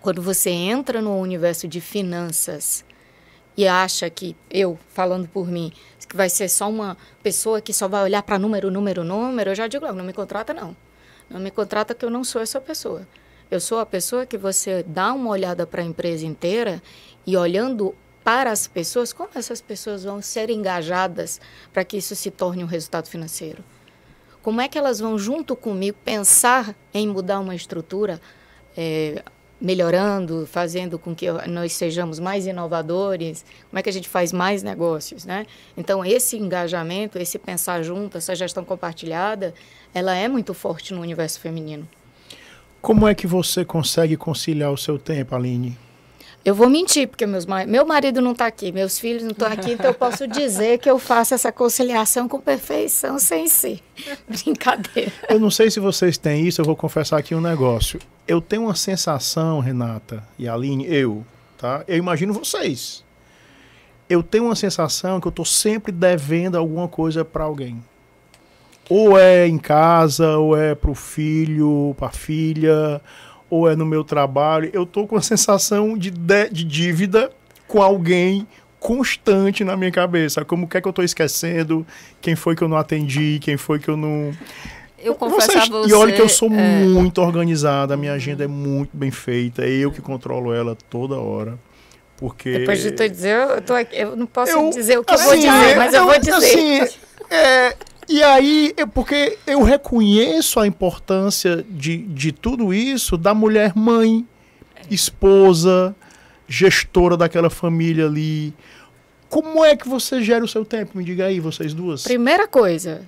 Quando você entra no universo de finanças e acha que, eu falando por mim, que vai ser só uma pessoa que só vai olhar para número, número, número, eu já digo logo, não me contrata não. Não me contrata que eu não sou essa pessoa. Eu sou a pessoa que você dá uma olhada para a empresa inteira e olhando para as pessoas, como essas pessoas vão ser engajadas para que isso se torne um resultado financeiro? Como é que elas vão, junto comigo, pensar em mudar uma estrutura é, melhorando, fazendo com que nós sejamos mais inovadores, como é que a gente faz mais negócios, né? Então, esse engajamento, esse pensar junto, essa gestão compartilhada, ela é muito forte no universo feminino. Como é que você consegue conciliar o seu tempo, Aline? Eu vou mentir, porque meus, meu marido não está aqui, meus filhos não estão aqui, então eu posso dizer que eu faço essa conciliação com perfeição sem ser. Brincadeira. Eu não sei se vocês têm isso, eu vou confessar aqui um negócio. Eu tenho uma sensação, Renata e Aline, eu, tá? Eu imagino vocês. Eu tenho uma sensação que eu estou sempre devendo alguma coisa para alguém. Ou é em casa, ou é para o filho, para a filha, ou é no meu trabalho, eu tô com a sensação de, de, de dívida com alguém constante na minha cabeça. Como que é que eu tô esquecendo? Quem foi que eu não atendi? Quem foi que eu não. Eu confesso Vocês... a você. E olha que eu sou é... muito organizada, a minha agenda é muito bem feita, é eu que controlo ela toda hora. Porque... Depois de tu dizer, eu, tô aqui, eu não posso eu, dizer o que assim, eu vou assim, dizer, mas eu, eu vou dizer. Assim, é, e aí, eu, porque eu reconheço a importância de, de tudo isso da mulher mãe, esposa, gestora daquela família ali. Como é que você gera o seu tempo? Me diga aí, vocês duas. Primeira coisa,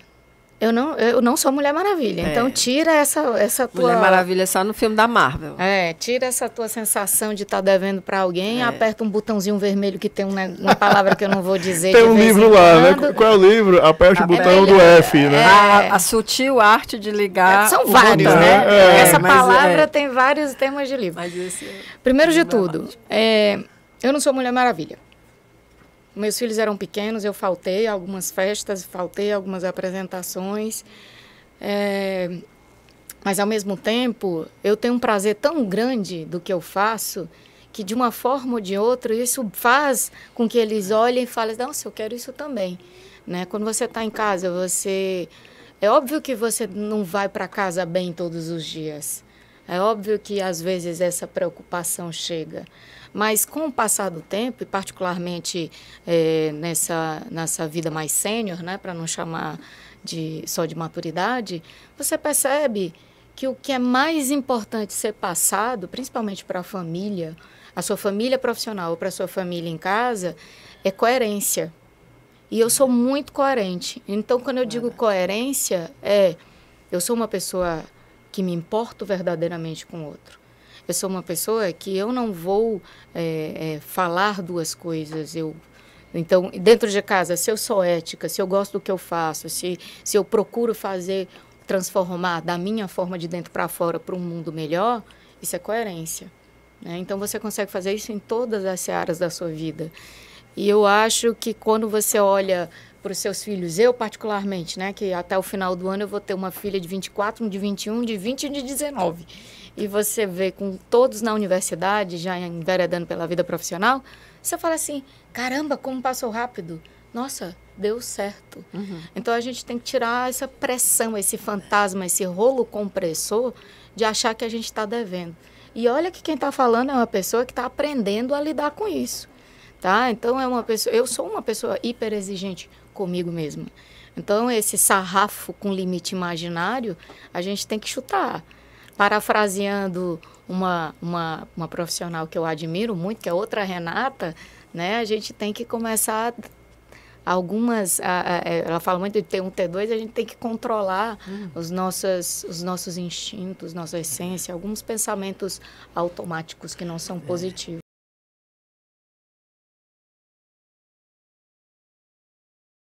eu não, eu não sou Mulher Maravilha. É. Então tira essa, essa tua. Mulher Maravilha é só no filme da Marvel. É, tira essa tua sensação de estar tá devendo para alguém, é. aperta um botãozinho vermelho que tem uma, uma palavra que eu não vou dizer. tem um livro lá, né? Qual é o livro? Aperta a o é botão do F, né? É. A, a, sutil arte de ligar. É, são vários, né? essa palavra tem vários temas de livro. Mas esse Primeiro de tudo, eu não sou Mulher Maravilha. Meus filhos eram pequenos, eu faltei algumas festas, faltei algumas apresentações. É, mas, ao mesmo tempo, eu tenho um prazer tão grande do que eu faço que, de uma forma ou de outra, isso faz com que eles olhem e falem: Nossa, eu quero isso também. Né? Quando você está em casa, você. É óbvio que você não vai para casa bem todos os dias. É óbvio que às vezes essa preocupação chega, mas com o passar do tempo, e particularmente é, nessa, nessa vida mais sênior, né, para não chamar de, só de maturidade, você percebe que o que é mais importante ser passado, principalmente para a família, a sua família profissional ou para a sua família em casa, é coerência. E eu sou muito coerente. Então, quando eu digo coerência, é eu sou uma pessoa que me importo verdadeiramente com o outro. Eu sou uma pessoa que eu não vou é, é, falar duas coisas. Eu, então, dentro de casa, se eu sou ética, se eu gosto do que eu faço, se, se eu procuro fazer, transformar da minha forma de dentro para fora para um mundo melhor, isso é coerência. Né? Então, você consegue fazer isso em todas as áreas da sua vida. E eu acho que quando você olha para os seus filhos? Eu, particularmente, né? Que até o final do ano eu vou ter uma filha de 24, um de 21, de 20 e um de 19. E você vê com todos na universidade, já enveredando pela vida profissional, você fala assim: caramba, como passou rápido! Nossa, deu certo. Uhum. Então a gente tem que tirar essa pressão, esse fantasma, esse rolo compressor de achar que a gente está devendo. E olha que quem está falando é uma pessoa que está aprendendo a lidar com isso, tá? Então é uma pessoa, eu sou uma pessoa hiper exigente, comigo mesma. Então, esse sarrafo com limite imaginário, a gente tem que chutar. Parafraseando uma, uma, uma profissional que eu admiro muito, que é outra Renata, né, a gente tem que começar algumas a, a, é, ela fala muito de T1 T2 a gente tem que controlar hum. os nossos os nossos instintos nossa essência alguns pensamentos automáticos que não são é. positivos